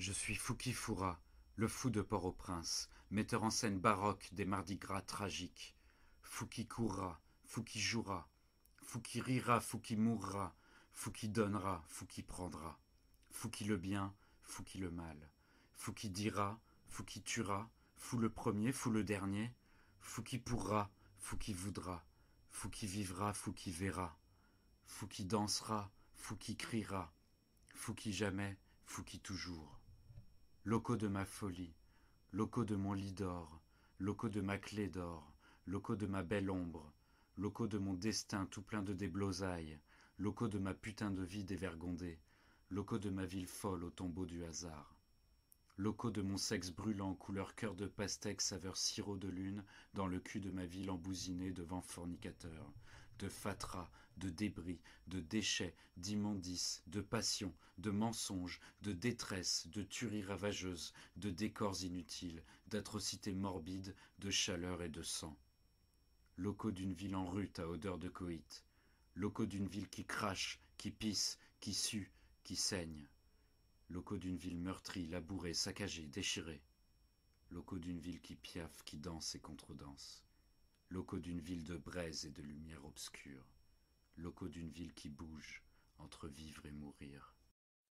Je suis Fouki Foura, le fou de Port-au-Prince, metteur en scène baroque des Mardi Gras tragiques. qui courra, fou Fouki jouera, qui rira, fou qui mourra, fou qui donnera, fou qui prendra. Fou qui le bien, fou qui le mal, Fou qui dira, fou qui tuera, Fou le premier, Fou le dernier, Fou qui pourra, fou qui voudra, fou qui vivra, fou qui verra, Fou qui dansera, fou qui criera, fou qui jamais, fou qui toujours locaux de ma folie, locaux de mon lit d'or, locaux de ma clé d'or, locaux de ma belle ombre, locaux de mon destin tout plein de déblosailles, locaux de ma putain de vie dévergondée, locaux de ma ville folle au tombeau du hasard. Locaux de mon sexe brûlant, couleur cœur de pastèque, saveur sirop de lune, dans le cul de ma ville embousinée devant fornicateur. De fatras, de débris, de déchets, d'immondices, de passions, de mensonges, de détresse, de tueries ravageuses, de décors inutiles, d'atrocités morbides, de chaleur et de sang. Locaux d'une ville en rut à odeur de coït. Locaux d'une ville qui crache, qui pisse, qui sue, qui saigne. L'oco d'une ville meurtrie, labourée, saccagée, déchirée. Locaux d'une ville qui piaffe, qui danse et contredanse. Locaux d'une ville de braise et de lumière obscure. L'Oco d'une ville qui bouge entre vivre et mourir.